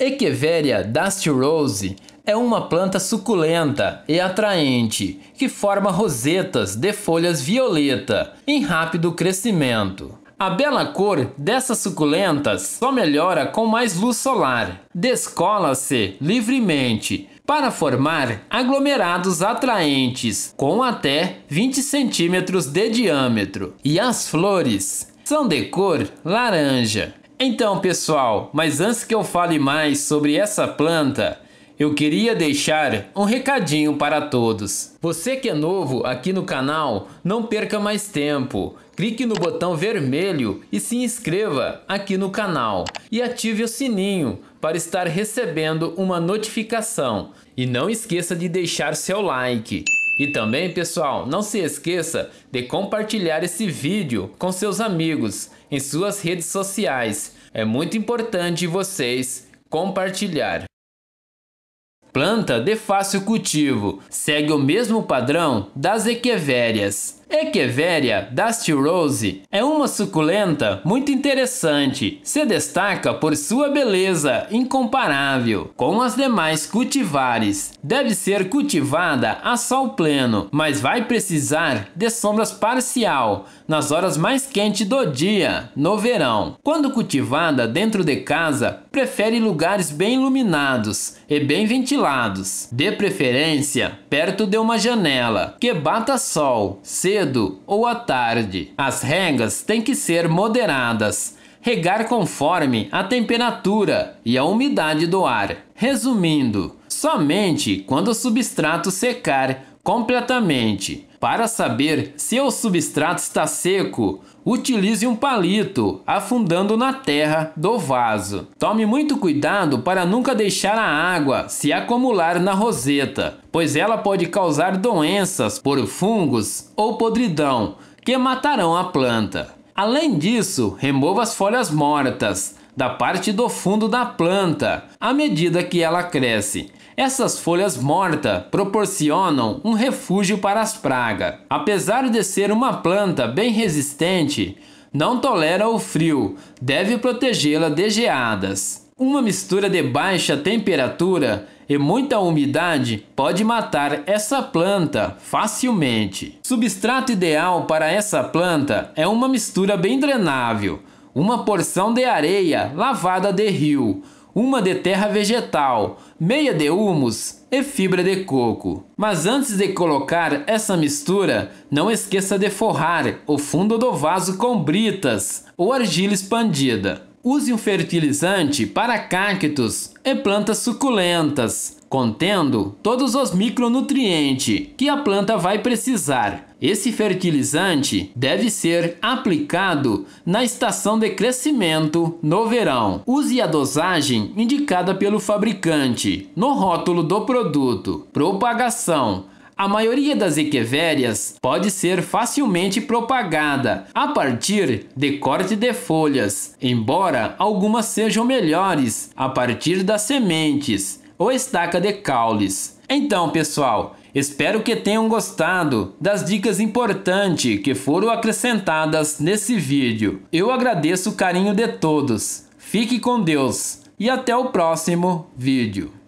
Echeveria dusty rose é uma planta suculenta e atraente que forma rosetas de folhas violeta em rápido crescimento. A bela cor dessas suculentas só melhora com mais luz solar. Descola-se livremente para formar aglomerados atraentes com até 20 centímetros de diâmetro e as flores são de cor laranja. Então, pessoal, mas antes que eu fale mais sobre essa planta, eu queria deixar um recadinho para todos. Você que é novo aqui no canal, não perca mais tempo. Clique no botão vermelho e se inscreva aqui no canal. E ative o sininho para estar recebendo uma notificação. E não esqueça de deixar seu like. E também, pessoal, não se esqueça de compartilhar esse vídeo com seus amigos em suas redes sociais. É muito importante vocês compartilhar. Planta de fácil cultivo, segue o mesmo padrão das equevérias. Echeveria Dusty Rose é uma suculenta muito interessante. Se destaca por sua beleza incomparável com as demais cultivares. Deve ser cultivada a sol pleno, mas vai precisar de sombras parcial nas horas mais quentes do dia, no verão. Quando cultivada dentro de casa, prefere lugares bem iluminados e bem ventilados, de preferência perto de uma janela que bata sol, cedo cedo ou à tarde. As regas têm que ser moderadas, regar conforme a temperatura e a umidade do ar. Resumindo, somente quando o substrato secar completamente. Para saber se o substrato está seco, utilize um palito, afundando na terra do vaso. Tome muito cuidado para nunca deixar a água se acumular na roseta, pois ela pode causar doenças por fungos ou podridão, que matarão a planta. Além disso, remova as folhas mortas da parte do fundo da planta à medida que ela cresce essas folhas mortas proporcionam um refúgio para as pragas. Apesar de ser uma planta bem resistente, não tolera o frio, deve protegê-la de geadas. Uma mistura de baixa temperatura e muita umidade pode matar essa planta facilmente. Substrato ideal para essa planta é uma mistura bem drenável, uma porção de areia lavada de rio, uma de terra vegetal, meia de humus e fibra de coco. Mas antes de colocar essa mistura, não esqueça de forrar o fundo do vaso com britas ou argila expandida. Use um fertilizante para cactos e plantas suculentas contendo todos os micronutrientes que a planta vai precisar. Esse fertilizante deve ser aplicado na estação de crescimento no verão. Use a dosagem indicada pelo fabricante no rótulo do produto. Propagação a maioria das equevérias pode ser facilmente propagada a partir de corte de folhas, embora algumas sejam melhores a partir das sementes, ou estaca de caules. Então, pessoal, espero que tenham gostado das dicas importantes que foram acrescentadas nesse vídeo. Eu agradeço o carinho de todos. Fique com Deus e até o próximo vídeo.